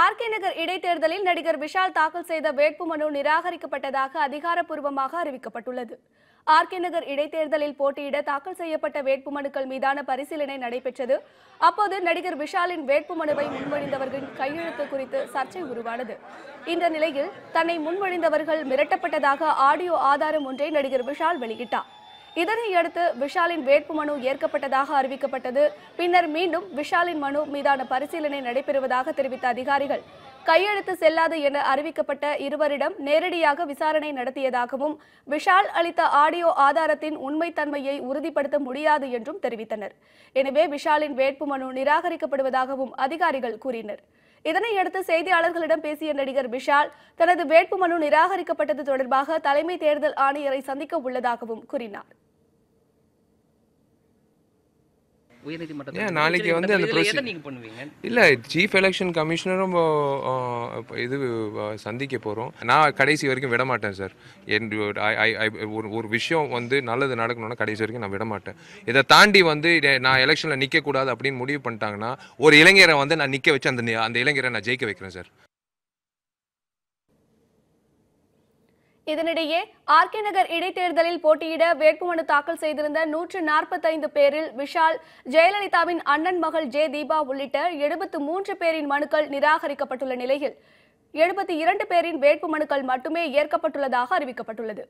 RK நகர் இடைத்தேர்தலில் நடிகர் விஷால் தாக்கல் செய்த வேட்புமனு நிராகரிக்கப்பட்டதாக அதிகாரப்பூர்வமாக அறிவிக்கப்பட்டுள்ளது ஆர்கே நகர் இடைத்தேர்தலில் போட்டியிட தாக்கல் செய்யப்பட்ட வேட்புமனுக்கள் மீதான பரிசீலனை நடைபெற்றது அப்போது நடிகர் விஷாலின் வேட்புமனுவை முன்மொழிந்தவர்கள் கையெழுத்து குறித்து சர்ச்சை உருவானது இந்த நிலையில் தன்னை முன்மொழிந்தவர்கள் மிரட்டப்பட்டதாக ஆடியோ ஆதாரம் ஒன்றை நடிகர் விஷால் வெளியிட்டார் இதனையடுத்து விஷாலின் வேட்புமனு ஏற்கப்பட்டதாக அறிவிக்கப்பட்டது பின்னர் மீண்டும் விஷாலின் மனு மீதான பரிசீலனை நடைபெறுவதாக தெரிவித்த அதிகாரிகள் கையெழுத்து செல்லாது என அறிவிக்கப்பட்ட இருவரிடம் நேரடியாக விசாரணை நடத்தியதாகவும் விஷால் அளித்த ஆடியோ ஆதாரத்தின் உண்மைத்தன்மையை உறுதிப்படுத்த முடியாது என்றும் தெரிவித்தனர் எனவே விஷாலின் வேட்பு மனு நிராகரிக்கப்படுவதாகவும் அதிகாரிகள் கூறினர் இதனையடுத்து செய்தியாளர்களிடம் பேசிய நடிகர் விஷால் தனது வேட்புமனு நிராகரிக்கப்பட்டது தொடர்பாக தலைமை தேர்தல் ஆணையரை சந்திக்க உள்ளதாகவும் கூறினார் உயர்நீதிமன்றத்தில் நாளைக்கு வந்து அந்த நீங்க பண்ணுவீங்க இல்லை சீஃப் எலெக்ஷன் கமிஷனரும் இது சந்திக்க போகிறோம் நான் கடைசி வரைக்கும் விட மாட்டேன் சார் என் ஒரு ஒரு விஷயம் வந்து நல்லது நடக்கணும்னா கடைசி வரைக்கும் நான் விடமாட்டேன் இதை தாண்டி வந்து நான் எலெக்ஷனில் நிற்கக்கூடாது அப்படின்னு முடிவு பண்ணிட்டாங்கன்னா ஒரு இளைஞரை வந்து நான் நிற்க வச்சு அந்த அந்த இளைஞரை நான் ஜெயிக்க வைக்கிறேன் சார் இதனிடையே ஆர்கே நகர் இடைத்தேர்தலில் போட்டியிட வேட்புமனு தாக்கல் செய்திருந்த நூற்று நாற்பத்தைந்து பேரில் விஷால் ஜெயலலிதாவின் அண்ணன் மகள் ஜே தீபா உள்ளிட்ட எழுபத்து மூன்று பேரின் மனுக்கள் நிராகரிக்கப்பட்டுள்ள நிலையில் எழுபத்தி இரண்டு பேரின் வேட்புமனுக்கள் மட்டுமே ஏற்கப்பட்டுள்ளதாக அறிவிக்கப்பட்டுள்ளது